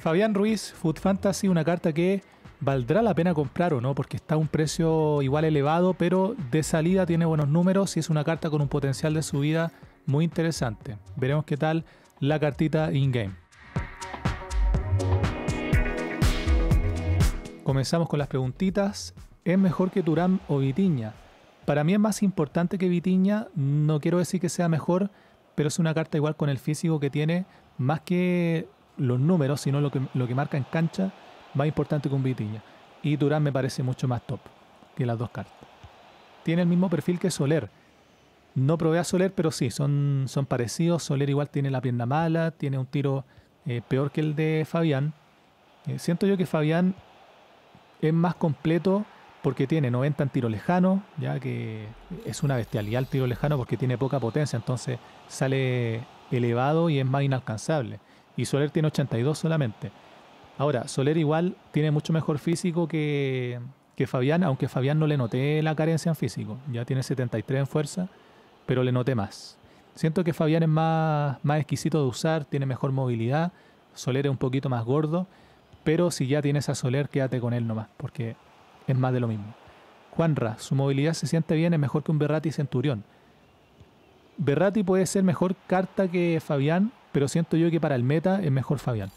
Fabián Ruiz, Food Fantasy, una carta que valdrá la pena comprar o no, porque está a un precio igual elevado, pero de salida tiene buenos números y es una carta con un potencial de subida muy interesante. Veremos qué tal la cartita in-game. Comenzamos con las preguntitas. ¿Es mejor que Turán o Vitiña? Para mí es más importante que Vitiña, no quiero decir que sea mejor, pero es una carta igual con el físico que tiene, más que los números, sino lo que, lo que marca en cancha, más importante que un Vitiña. Y Durán me parece mucho más top que las dos cartas. Tiene el mismo perfil que Soler. No probé a Soler, pero sí, son, son parecidos. Soler igual tiene la pierna mala, tiene un tiro eh, peor que el de Fabián. Eh, siento yo que Fabián es más completo porque tiene 90 en tiro lejano, ya que es una bestialidad el tiro lejano porque tiene poca potencia, entonces sale elevado y es más inalcanzable y Soler tiene 82 solamente. Ahora, Soler igual tiene mucho mejor físico que, Fabián, aunque Fabián no le noté la carencia en físico. Ya tiene 73 en fuerza, pero le noté más. Siento que Fabián es más, más exquisito de usar, tiene mejor movilidad. Soler es un poquito más gordo, pero si ya tienes a Soler, quédate con él nomás, porque es más de lo mismo. Juanra, su movilidad se siente bien, es mejor que un Berrati Centurión. Berrati puede ser mejor carta que Fabián pero siento yo que para el meta es mejor Fabián.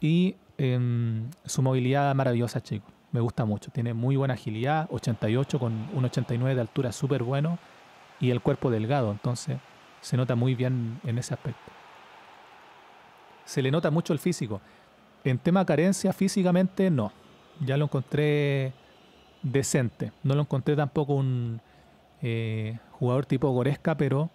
Y em, su movilidad maravillosa, chicos. Me gusta mucho. Tiene muy buena agilidad, 88 con un 89 de altura súper bueno y el cuerpo delgado. Entonces se nota muy bien en ese aspecto. Se le nota mucho el físico. En tema carencia físicamente, no. Ya lo encontré decente. No lo encontré tampoco un eh, jugador tipo Goresca, pero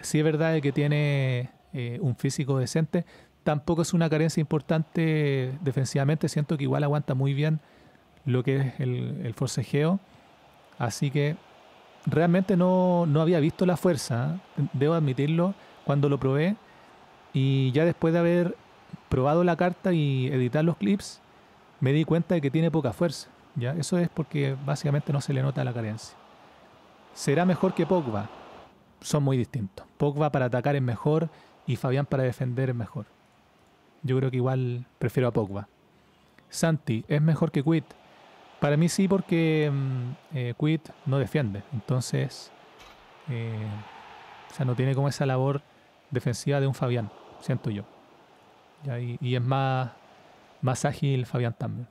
sí es verdad que tiene eh, un físico decente, tampoco es una carencia importante defensivamente. Siento que igual aguanta muy bien lo que es el, forcejeo. Así que realmente no, había visto la fuerza, ¿eh? debo admitirlo, cuando lo probé. Y ya después de haber probado la carta y editar los clips, me di cuenta de que tiene poca fuerza. ¿ya? Eso es porque básicamente no se le nota la carencia. Será mejor que Pogba. Son muy distintos. Pogba para atacar es mejor y Fabián para defender es mejor. Yo creo que igual prefiero a Pogba. Santi, ¿es mejor que Quit? Para mí sí, porque mm, eh, no defiende. Entonces, eh, o sea, no tiene como esa labor defensiva de un Fabián, siento yo. Y, es más, más ágil Fabián también.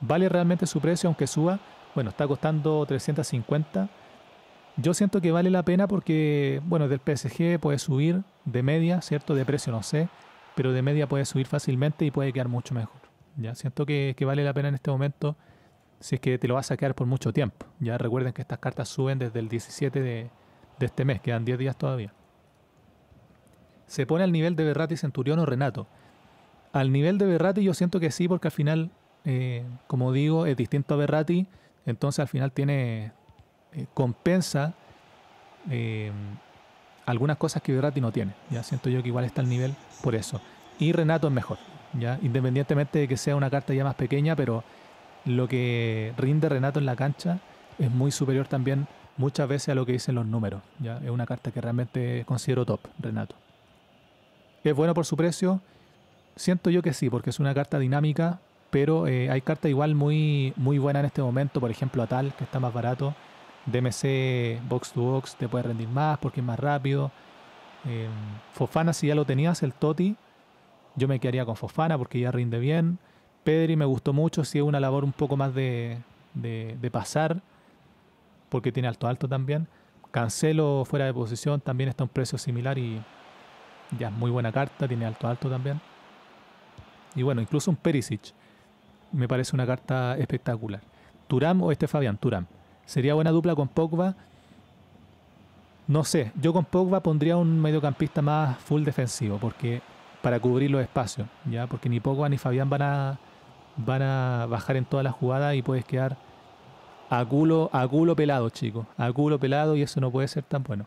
¿Vale realmente su precio aunque suba? Bueno, está costando 350 yo siento que vale la pena porque, bueno, del PSG puede subir de media, ¿cierto? De precio no sé, pero de media puede subir fácilmente y puede quedar mucho mejor. Ya siento que, vale la pena en este momento si es que te lo vas a quedar por mucho tiempo. Ya recuerden que estas cartas suben desde el 17 de, este mes, quedan 10 días todavía. Se pone al nivel de Berrati, Centurión o Renato. Al nivel de Berrati yo siento que sí, porque al final, eh, como digo, es distinto a Berrati, entonces al final tiene, eh, compensa eh, algunas cosas que Berratti no tiene. Ya siento yo que igual está al nivel por eso. Y Renato es mejor, ya independientemente de que sea una carta ya más pequeña, pero lo que rinde Renato en la cancha es muy superior también muchas veces a lo que dicen los números. ¿ya? Es una carta que realmente considero top, Renato. ¿Es bueno por su precio? Siento yo que sí, porque es una carta dinámica, pero eh, hay carta igual muy, muy buena en este momento, por ejemplo Atal, que está más barato, DMC box to box te puede rendir más porque es más rápido. Em, Fofana, si ya lo tenías, el Toti, yo me quedaría con Fofana porque ya rinde bien. Pedri me gustó mucho, si es una labor un poco más de, de, pasar, porque tiene alto alto también. Cancelo fuera de posición, también está a un precio similar y ya es muy buena carta, tiene alto alto también. Y bueno, incluso un Perisic, me parece una carta espectacular. Turam o este Fabián, Turam. ¿Sería buena dupla con Pogba? No sé, yo con Pogba pondría un mediocampista más full defensivo, porque para cubrir los espacios, ¿ya? Porque ni Pogba ni Fabián van a, van a bajar en todas las jugadas y puedes quedar a culo, a pelado, chicos. A culo pelado y eso no puede ser tan bueno.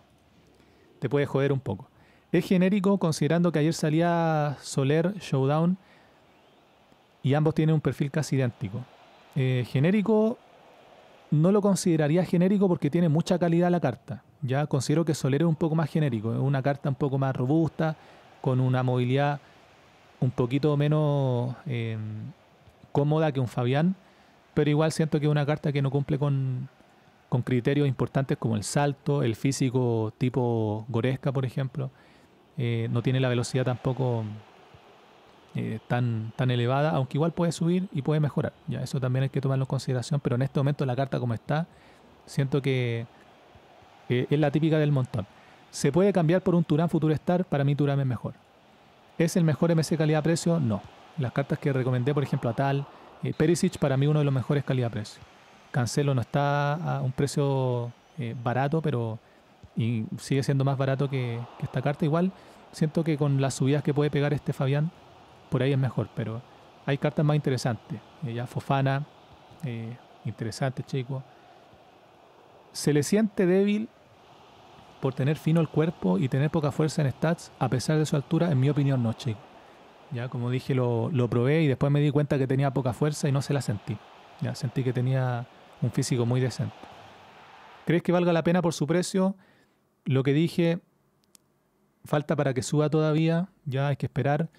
Te puede joder un poco. Es genérico considerando que ayer salía Soler Showdown y ambos tienen un perfil casi idéntico. Eh, genérico no lo consideraría genérico porque tiene mucha calidad la carta. Ya considero que Solero es un poco más genérico, es una carta un poco más robusta, con una movilidad un poquito menos eh, cómoda que un Fabián, pero igual siento que es una carta que no cumple con, con criterios importantes como el salto, el físico tipo Goresca, por ejemplo. Eh, no tiene la velocidad tampoco eh, tan, tan elevada, aunque igual puede subir y puede mejorar. Ya, eso también hay que tomarlo en consideración, pero en este momento la carta como está, siento que es la típica del montón. ¿Se puede cambiar por un Turán Future Star? Para mí Turán es mejor. ¿Es el mejor MC calidad-precio? No. Las cartas que recomendé, por ejemplo, a Tal, eh, para mí uno de los mejores calidad-precio. Cancelo no está a un precio eh, barato, pero sigue siendo más barato que, esta carta. Igual siento que con las subidas que puede pegar este Fabián, por ahí es mejor, pero hay cartas más interesantes. Eh, ya Fofana, eh, interesante chico. Se le siente débil por tener fino el cuerpo y tener poca fuerza en stats, a pesar de su altura, en mi opinión no, chico. Ya como dije, lo, lo probé y después me di cuenta que tenía poca fuerza y no se la sentí. Ya sentí que tenía un físico muy decente. ¿Crees que valga la pena por su precio? Lo que dije, falta para que suba todavía, ya hay que esperar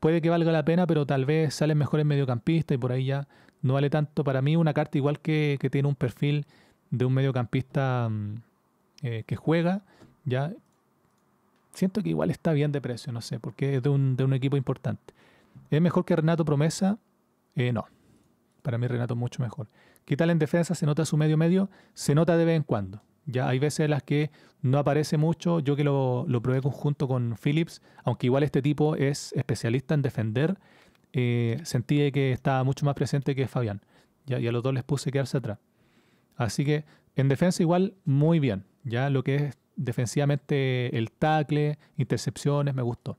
puede que valga la pena, pero tal vez mejor en mediocampista y por ahí ya no vale tanto. Para mí, una carta igual que, tiene un perfil de un mediocampista mm, eh, que juega, ya siento que igual está bien de precio, no sé, porque es de un, de un equipo importante. ¿Es mejor que Renato Promesa? Eh, no. Para mí Renato es mucho mejor. ¿Qué tal en defensa? ¿Se nota su medio medio? Se nota de vez en cuando. Ya hay veces en las que no aparece mucho. Yo que lo, probé conjunto con Philips, aunque igual este tipo es especialista en defender, eh, sentí que estaba mucho más presente que Fabián. ¿ya? Y a los dos les puse quedarse atrás. Así que en defensa igual muy bien. Ya lo que es defensivamente el tackle, intercepciones, me gustó.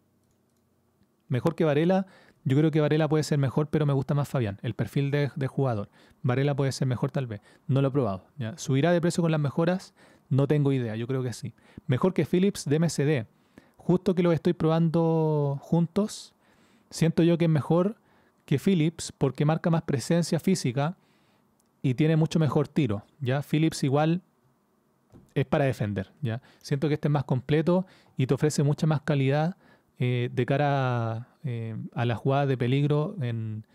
Mejor que Varela, yo creo que Varela puede ser mejor, pero me gusta más Fabián, el perfil de, jugador. Varela puede ser mejor tal vez. No lo he probado. ¿Subirá de precio con las mejoras? No tengo idea, yo creo que sí. Mejor que Philips de MCD. Justo que lo estoy probando juntos, siento yo que es mejor que Philips porque marca más presencia física y tiene mucho mejor tiro. ¿ya? Philips igual es para defender. ¿ya? Siento que este es más completo y te ofrece mucha más calidad eh, de cara eh, a, la jugada de peligro en,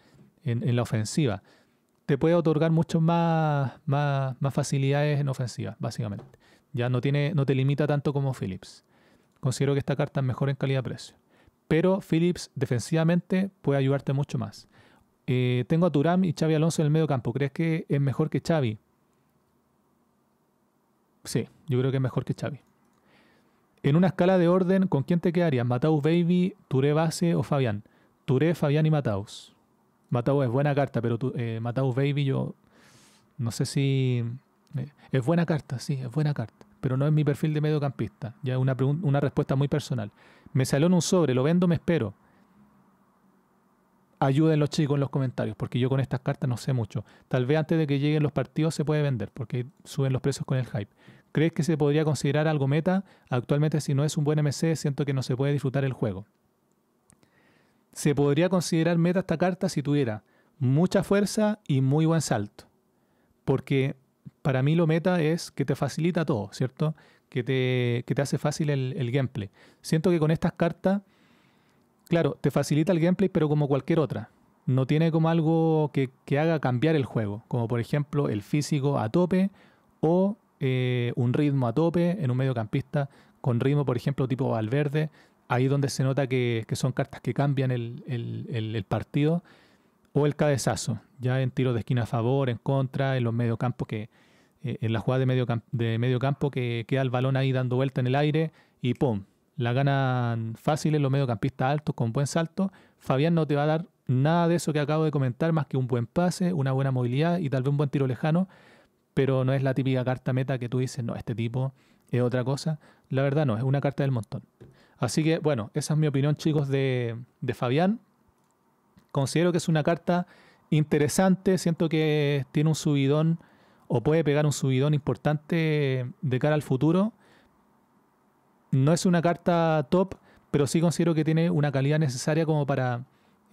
la ofensiva. Te puede otorgar mucho más, más, facilidades en ofensiva, básicamente. Ya no, tiene, no te limita tanto como Phillips. Considero que esta carta es mejor en calidad-precio. Pero Phillips defensivamente puede ayudarte mucho más. Eh, tengo a Turam y Xavi Alonso en el medio campo. ¿Crees que es mejor que Xavi? Sí, yo creo que es mejor que Xavi. En una escala de orden, ¿con quién te quedarías? ¿Mataus Baby, Touré Base o Fabián? Touré, Fabián y Mataus. Mataus es buena carta, pero eh, Mataus Baby yo no sé si... Eh, es buena carta, sí, es buena carta, pero no es mi perfil de mediocampista. Ya es una, una respuesta muy personal. Me salió en un sobre, lo vendo, me espero. Ayuden los chicos en los comentarios, porque yo con estas cartas no sé mucho. Tal vez antes de que lleguen los partidos se puede vender, porque suben los precios con el hype. ¿Crees que se podría considerar algo meta? Actualmente si no es un buen MC siento que no se puede disfrutar el juego. Se podría considerar meta esta carta si tuviera mucha fuerza y muy buen salto. Porque para mí lo meta es que te facilita todo, ¿cierto? Que te, hace fácil el, gameplay. Siento que con estas cartas, claro, te facilita el gameplay, pero como cualquier otra no tiene como algo que, que, haga cambiar el juego, como por ejemplo el físico a tope o eh, un ritmo a tope en un mediocampista con ritmo, por ejemplo, tipo Valverde, ahí donde se nota que, son cartas que cambian el, partido, o el cabezazo, ya en tiros de esquina a favor, en contra, en los mediocampos que, eh, en la jugada de medio, de medio campo que queda el balón ahí dando vuelta en el aire y ¡pum! La ganan fáciles los mediocampistas altos con buen salto. Fabián no te va a dar nada de eso que acabo de comentar, más que un buen pase, una buena movilidad y tal vez un buen tiro lejano pero no es la típica carta meta que tú dices, no, este tipo es otra cosa. La verdad no, es una carta del montón. Así que bueno, esa es mi opinión chicos de, Fabián. Considero que es una carta interesante, siento que tiene un subidón o puede pegar un subidón importante de cara al futuro. No es una carta top, pero sí considero que tiene una calidad necesaria como para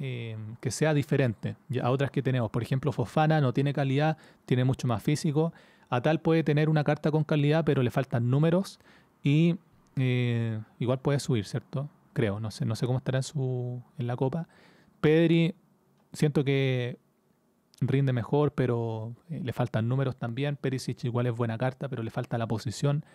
Em, que sea diferente a otras que tenemos. Por ejemplo, Fofana no tiene calidad, tiene mucho más físico. Atal puede tener una carta con calidad, pero le faltan números y eh, igual puede subir, ¿cierto? Creo, no sé, no sé cómo estará en, su, en la copa. Pedri, siento que rinde mejor, pero eh, le faltan números también. Perisic igual es buena carta, pero le falta la posición.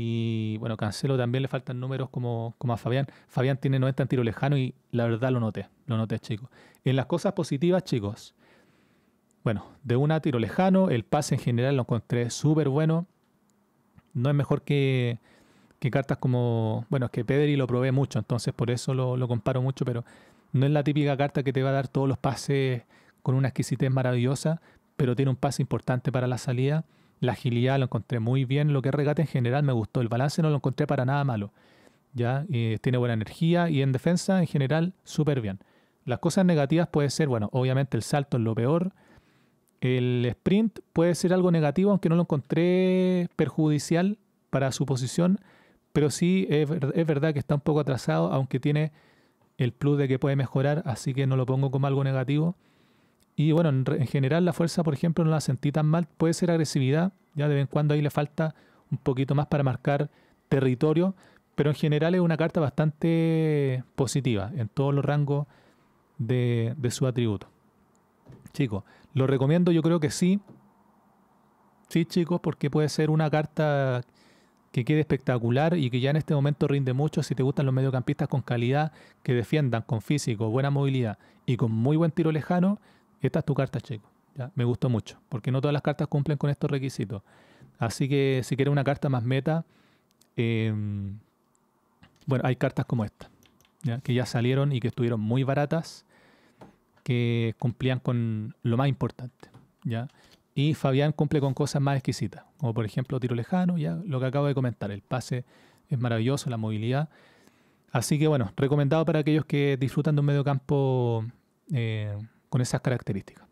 Y bueno, Cancelo también le faltan números como, como a Fabián. Fabián tiene 90 en tiro lejano y la verdad lo noté, lo noté, chicos. En las cosas positivas, chicos, bueno, de una tiro lejano, el pase en general lo encontré súper bueno. No es mejor que, que cartas como. Bueno, es que Pedri lo probé mucho, entonces por eso lo, lo comparo mucho, pero no es la típica carta que te va a dar todos los pases con una exquisitez maravillosa, pero tiene un pase importante para la salida la agilidad lo encontré muy bien, lo que es regate en general me gustó, el balance no lo encontré para nada malo. ¿ya? tiene buena energía y en defensa en general súper bien. Las cosas negativas puede ser, bueno, obviamente el salto es lo peor. El sprint puede ser algo negativo, aunque no lo encontré perjudicial para su posición, pero sí es verdad que está un poco atrasado, aunque tiene el plus de que puede mejorar, así que no lo pongo como algo negativo. Y bueno, en, general la fuerza, por ejemplo, no la sentí tan mal. Puede ser agresividad, ya de vez en cuando ahí le falta un poquito más para marcar territorio, pero en general es una carta bastante positiva en todos los rangos de, de su atributo. Chicos, lo recomiendo, yo creo que sí. Sí, chicos, porque puede ser una carta que quede espectacular y que ya en este momento rinde mucho si te gustan los mediocampistas con calidad, que defiendan con físico, buena movilidad y con muy buen tiro lejano, esta es tu carta, Checo. ¿Ya? Me gustó mucho, porque no todas las cartas cumplen con estos requisitos. Así que si quieres una carta más meta, em, bueno, hay cartas como esta, que ya salieron y que estuvieron muy baratas, que cumplían con lo más importante. ¿ya? Y Fabián cumple con cosas más exquisitas, como por ejemplo tiro lejano, ya lo que acabo de comentar, el pase es maravilloso, la movilidad. Así que bueno, recomendado para aquellos que disfrutan de un medio campo... Eh, con esas características.